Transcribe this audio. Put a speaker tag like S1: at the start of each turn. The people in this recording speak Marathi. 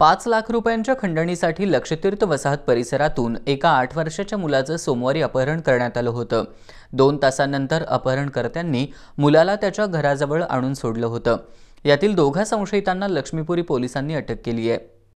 S1: पाच लाख रुपयांच्या खंडणीसाठी लक्षतीर्थ वसाहत परिसरातून एका आठ वर्षाच्या मुलाचं सोमवारी अपहरण करण्यात आलं होतं दोन तासांनंतर अपहरणकर्त्यांनी मुलाला त्याच्या घराजवळ आणून सोडलं होतं यातील दोघा संशयितांना लक्ष्मीपुरी पोलिसांनी अटक केली आहे